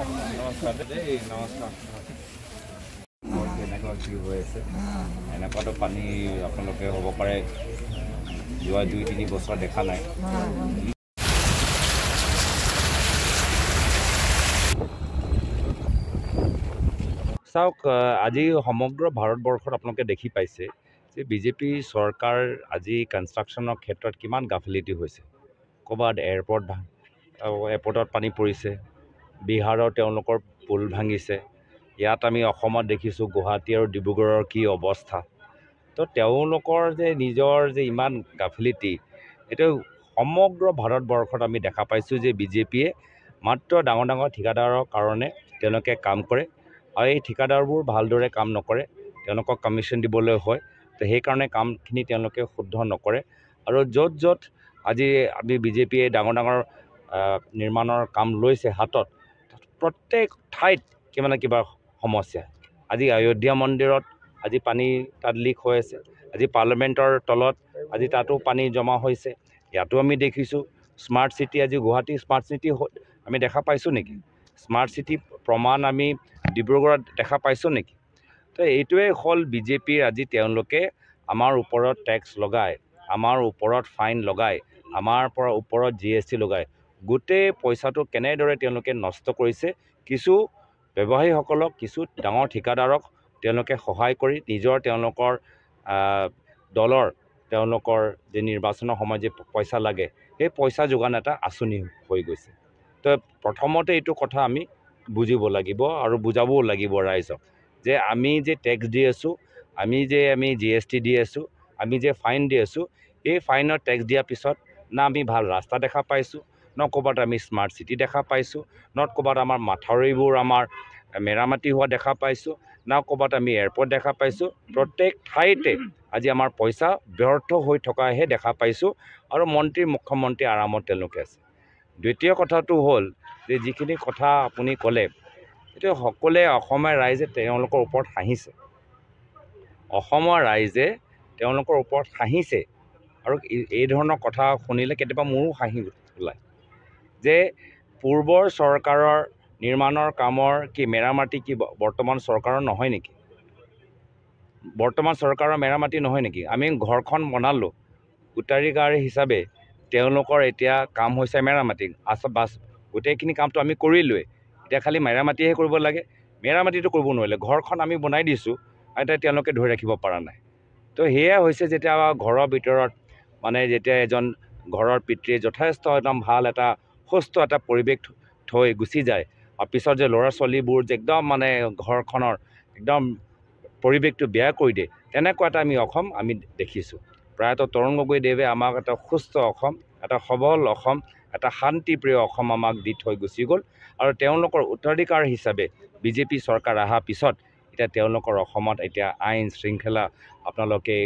এনেকুৱাতো পানী আপোনালোকে হ'ব পাৰে যোৱা দুই তিনি বছৰ দেখা নাই চাওক আজি সমগ্ৰ ভাৰতবৰ্ষত আপোনালোকে দেখি পাইছে যে বিজেপি চৰকাৰ আজি কনষ্ট্ৰাকশ্যনৰ ক্ষেত্ৰত কিমান গাফিলিটি হৈছে ক'ৰবাত এয়াৰপৰ্ট এয়াৰপৰ্টত পানী পৰিছে বিহাৰৰ তেওঁলোকৰ পুল ভাঙিছে ইয়াত আমি অসমত দেখিছোঁ গুৱাহাটী আৰু ডিব্ৰুগড়ৰ কি অৱস্থা তো তেওঁলোকৰ যে নিজৰ যে ইমান গাফিলিটি এইটো সমগ্ৰ ভাৰতবৰ্ষত আমি দেখা পাইছোঁ যে বিজেপিয়ে মাত্ৰ ডাঙৰ ডাঙৰ ঠিকাদাৰৰ কাৰণে তেওঁলোকে কাম কৰে আৰু এই ঠিকাদাৰবোৰ ভালদৰে কাম নকৰে তেওঁলোকক কমিশ্যন দিবলৈ হয় তো সেইকাৰণে কামখিনি তেওঁলোকে শুদ্ধ নকৰে আৰু য'ত য'ত আজি আমি বিজেপিয়ে ডাঙৰ ডাঙৰ নিৰ্মাণৰ কাম লৈছে হাতত প্ৰত্যেক ঠাইত কিবা না কিবা সমস্যা আজি অযোধ্যা মন্দিৰত আজি পানী তাত লিক হৈ আছে আজি পাৰ্লামেণ্টৰ তলত আজি তাতো পানী জমা হৈছে ইয়াতো আমি দেখিছোঁ স্মাৰ্ট চিটি আজি গুৱাহাটী স্মাৰ্ট চিটি আমি দেখা পাইছোঁ নেকি স্মাৰ্ট চিটি প্ৰমাণ আমি ডিব্ৰুগড়ত দেখা পাইছোঁ নেকি তো এইটোৱে হ'ল বিজেপিৰ আজি তেওঁলোকে আমাৰ ওপৰত টেক্স লগায় আমাৰ ওপৰত ফাইন লগায় আমাৰ পৰা ওপৰত জি এছ টি লগায় গোটেই পইচাটো কেনেদৰে তেওঁলোকে নষ্ট কৰিছে কিছু ব্যৱসায়ীসকলক কিছু ডাঙৰ ঠিকাদাৰক তেওঁলোকে সহায় কৰি নিজৰ তেওঁলোকৰ দলৰ তেওঁলোকৰ যি নিৰ্বাচনৰ সময়ত যি পইচা লাগে সেই পইচা যোগান এটা আঁচনি হৈ গৈছে তো প্ৰথমতে এইটো কথা আমি বুজিব লাগিব আৰু বুজাবও লাগিব ৰাইজক যে আমি যে টেক্স দি আছোঁ আমি যে আমি জি এছ টি দি আছোঁ আমি যে ফাইন দি আছোঁ এই ফাইনৰ টেক্স দিয়াৰ পিছত না আমি ভাল ৰাস্তা দেখা পাইছোঁ ন ক'ৰবাত আমি স্মাৰ্ট চিটি দেখা পাইছোঁ ন ক'ৰবাত আমাৰ মাথাউৰিবোৰ আমাৰ মেৰামতি হোৱা দেখা পাইছোঁ ন ক'ৰবাত আমি এয়াৰপৰ্ট দেখা পাইছোঁ প্ৰত্যেক ঠাইতে আজি আমাৰ পইচা ব্যৰ্থ হৈ থকাহে দেখা পাইছোঁ আৰু মন্ত্ৰী মুখ্যমন্ত্ৰী আৰামত তেওঁলোকে আছে দ্বিতীয় কথাটো হ'ল যে যিখিনি কথা আপুনি ক'লে এতিয়া সকলোৱে অসমৰ ৰাইজে তেওঁলোকৰ ওপৰত হাঁহিছে অসমৰ ৰাইজে তেওঁলোকৰ ওপৰত হাঁহিছে আৰু এই ধৰণৰ কথা শুনিলে কেতিয়াবা মোৰো হাঁহি ওলায় যে পূৰ্বৰ চৰকাৰৰ নিৰ্মাণৰ কামৰ কি মেৰামাতি কি বৰ্তমান চৰকাৰৰ নহয় নেকি বৰ্তমান চৰকাৰৰ মেৰামাতি নহয় নেকি আমি ঘৰখন বনালোঁ উত্তৰাধিকাৰী হিচাপে তেওঁলোকৰ এতিয়া কাম হৈছে মেৰামাতি আছ বাছ গোটেইখিনি কামটো আমি কৰিলোৱে এতিয়া খালী মেৰামাতিহে কৰিব লাগে মেৰামাতিটো কৰিব নোৱাৰিলে ঘৰখন আমি বনাই দিছোঁ এতিয়া তেওঁলোকে ধৰি ৰাখিব পৰা নাই তো সেয়াই হৈছে যেতিয়া ঘৰৰ ভিতৰত মানে যেতিয়া এজন ঘৰৰ পিতৃয়ে যথেষ্ট একদম ভাল এটা সুস্থ এটা পৰিৱেশ থৈ গুচি যায় আৰু পিছত যে ল'ৰা ছোৱালীবোৰ যে একদম মানে ঘৰখনৰ একদম পৰিৱেশটো বেয়া কৰি দিয়ে তেনেকুৱা এটা আমি অসম আমি দেখিছোঁ প্ৰায়তঃ তৰুণ গগৈদেৱে আমাক এটা সুস্থ অসম এটা সবল অসম এটা শান্তিপ্ৰিয় অসম আমাক দি থৈ গুচি গ'ল আৰু তেওঁলোকৰ উত্তৰাধিকাৰ হিচাপে বিজেপি চৰকাৰ অহাৰ পিছত এতিয়া তেওঁলোকৰ অসমত এতিয়া আইন শৃংখলা আপোনালোকে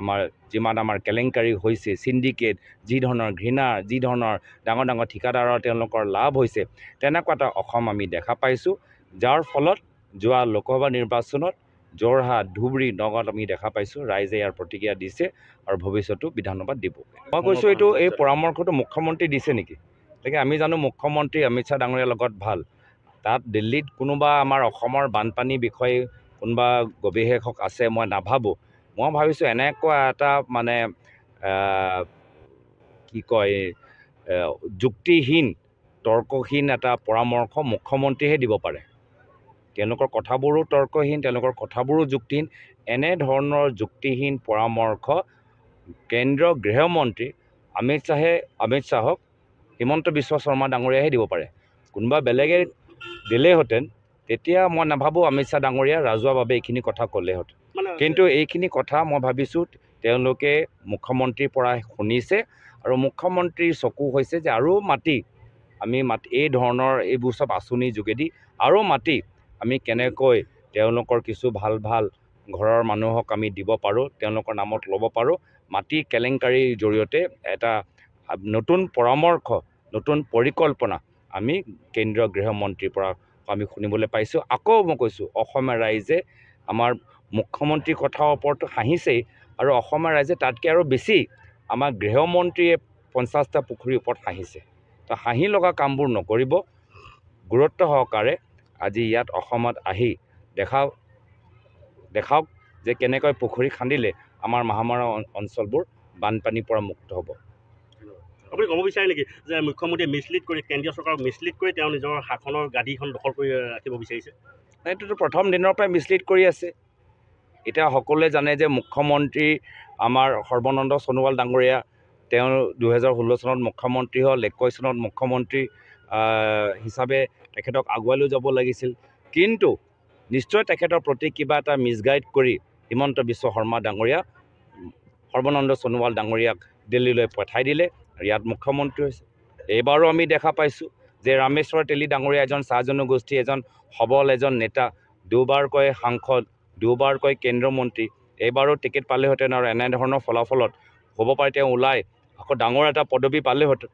আমাৰ যিমান আমাৰ কেলেংকাৰী হৈছে চিণ্ডিকেট যি ধৰণৰ ঘৃণা যি ধৰণৰ ডাঙৰ ডাঙৰ ঠিকাদাৰৰ তেওঁলোকৰ লাভ হৈছে তেনেকুৱা এটা অসম আমি দেখা পাইছোঁ যাৰ ফলত যোৱা লোকসভা নিৰ্বাচনত যোৰহাট ধুবুৰী নগাঁৱত আমি দেখা পাইছোঁ ৰাইজে ইয়াৰ প্ৰতিক্ৰিয়া দিছে আৰু ভৱিষ্যতেও বিধানসভাত দিব মই কৈছোঁ এইটো এই পৰামৰ্শটো মুখ্যমন্ত্ৰী দিছে নেকি গতিকে আমি জানো মুখ্যমন্ত্ৰী অমিত শ্বাহ ডাঙৰীয়াৰ লগত ভাল তাত দিল্লীত কোনোবা আমাৰ অসমৰ বানপানী বিষয়ে কোনোবা গৱেষক আছে মই নাভাবোঁ মই ভাবিছোঁ এনেকুৱা এটা মানে কি কয় যুক্তিহীন তৰ্কহীন এটা পৰামৰ্শ মুখ্যমন্ত্ৰীহে দিব পাৰে তেওঁলোকৰ কথাবোৰো তৰ্কহীন তেওঁলোকৰ কথাবোৰো যুক্তিহীন এনেধৰণৰ যুক্তিহীন পৰামৰ্শ কেন্দ্ৰীয় গৃহমন্ত্ৰী অমিত শ্বাহে অমিত শ্বাহক হিমন্ত বিশ্ব শৰ্মা ডাঙৰীয়াহে দিব পাৰে কোনোবা বেলেগে দিলেহেঁতেন তেতিয়া মই নাভাবোঁ অমিত শ্বাহ ডাঙৰীয়া ৰাজহুৱাভাৱে এইখিনি কথা ক'লেহেঁতেন কিন্তু এইখিনি কথা মই ভাবিছোঁ তেওঁলোকে মুখ্যমন্ত্ৰীৰ পৰা শুনিছে আৰু মুখ্যমন্ত্ৰীৰ চকু হৈছে যে আৰু মাটি আমি মাটি এই ধৰণৰ এইবোৰ চব আঁচনিৰ যোগেদি আৰু মাটি আমি কেনেকৈ তেওঁলোকৰ কিছু ভাল ভাল ঘৰৰ মানুহক আমি দিব পাৰোঁ তেওঁলোকৰ নামত ল'ব পাৰোঁ মাটি কেলেংকাৰীৰ জৰিয়তে এটা নতুন পৰামৰ্শ নতুন পৰিকল্পনা আমি কেন্দ্ৰীয় গৃহমন্ত্ৰীৰ পৰা আমি শুনিবলৈ পাইছোঁ আকৌ মই কৈছোঁ অসমীয়া ৰাইজে আমাৰ মুখ্যমন্ত্ৰীৰ কথাৰ ওপৰতো হাঁহিছেই আৰু অসমৰ ৰাইজে তাতকৈ আৰু বেছি আমাৰ গৃহমন্ত্ৰীয়ে পঞ্চাছটা পুখুৰীৰ ওপৰত হাঁহিছে তো হাঁহি লগা কামবোৰ নকৰিব গুৰুত্ব সহকাৰে আজি ইয়াত অসমত আহি দেখাওক দেখাওক যে কেনেকৈ পুখুৰী খান্দিলে আমাৰ মহামাৰা অঞ্চলবোৰ বানপানীৰ পৰা মুক্ত হ'ব আপুনি ক'ব বিচাৰে নেকি যে মুখ্যমন্ত্ৰীয়ে মিছলিড কৰি কেন্দ্ৰীয় চৰকাৰক মিছলিড কৰি তেওঁ নিজৰ শাসনৰ গাদীখন দখল কৰি ৰাখিব বিচাৰিছে এইটোতো প্ৰথম দিনৰ পৰাই মিছলিড কৰি আছে এতিয়া সকলোৱে জানে যে মুখ্যমন্ত্ৰী আমাৰ সৰ্বানন্দ সোণোৱাল ডাঙৰীয়া তেওঁ দুহেজাৰ ষোল্ল চনত মুখ্যমন্ত্ৰী হ'ল একৈছ চনত মুখ্যমন্ত্ৰী হিচাপে তেখেতক আগুৱাই লৈ যাব লাগিছিল কিন্তু নিশ্চয় তেখেতৰ প্ৰতি কিবা এটা মিছগাইড কৰি হিমন্ত বিশ্ব শৰ্মা ডাঙৰীয়া সৰ্বানন্দ সোণোৱাল ডাঙৰীয়াক দিল্লীলৈ পঠাই দিলে ইয়াত মুখ্যমন্ত্ৰী হৈছে এইবাৰো আমি দেখা পাইছোঁ যে ৰামেশ্বৰ তেলী ডাঙৰীয়া এজন চাহ জনগোষ্ঠী এজন সবল এজন নেতা দুবাৰকৈ সাংসদ দুবাৰকৈ কেন্দ্ৰীয় মন্ত্ৰী এইবাৰো টিকেট পালেহেঁতেন আৰু এনেধৰণৰ ফলাফলত হ'ব পাৰে তেওঁ ওলাই আকৌ ডাঙৰ এটা পদবী পালেহেঁতেন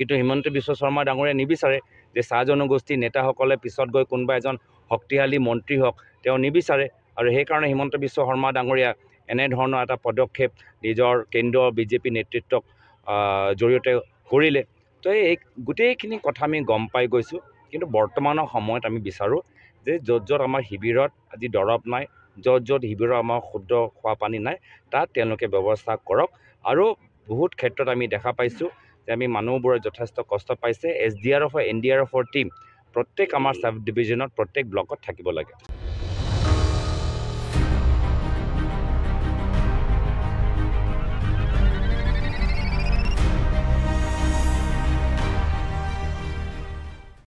কিন্তু হিমন্ত বিশ্ব শৰ্মা ডাঙৰীয়া নিবিচাৰে যে চাহ জনগোষ্ঠীৰ নেতাসকলে পিছত গৈ কোনোবা এজন শক্তিশালী মন্ত্ৰী হওক তেওঁ নিবিচাৰে আৰু সেইকাৰণে হিমন্ত বিশ্ব শৰ্মা ডাঙৰীয়া এনেধৰণৰ এটা পদক্ষেপ নিজৰ কেন্দ্ৰীয় বিজেপি নেতৃত্বক জৰিয়তে কৰিলে তো এই গোটেইখিনি কথা আমি গম পাই গৈছোঁ কিন্তু বৰ্তমানৰ সময়ত আমি বিচাৰোঁ যে য'ত য'ত আমাৰ শিবিৰত আজি দৰৱ নাই য'ত য'ত শিবিৰৰ আমাৰ শুদ্ধ খোৱা পানী নাই তাত তেওঁলোকে ব্যৱস্থা কৰক আৰু বহুত ক্ষেত্ৰত আমি দেখা পাইছোঁ যে আমি মানুহবোৰে যথেষ্ট কষ্ট পাইছে এছ ডি আৰ এফৰ এন ডি আৰ এফৰ টীম প্ৰত্যেক আমাৰ ছাব ডিভিজনত প্ৰত্যেক ব্লকত থাকিব লাগে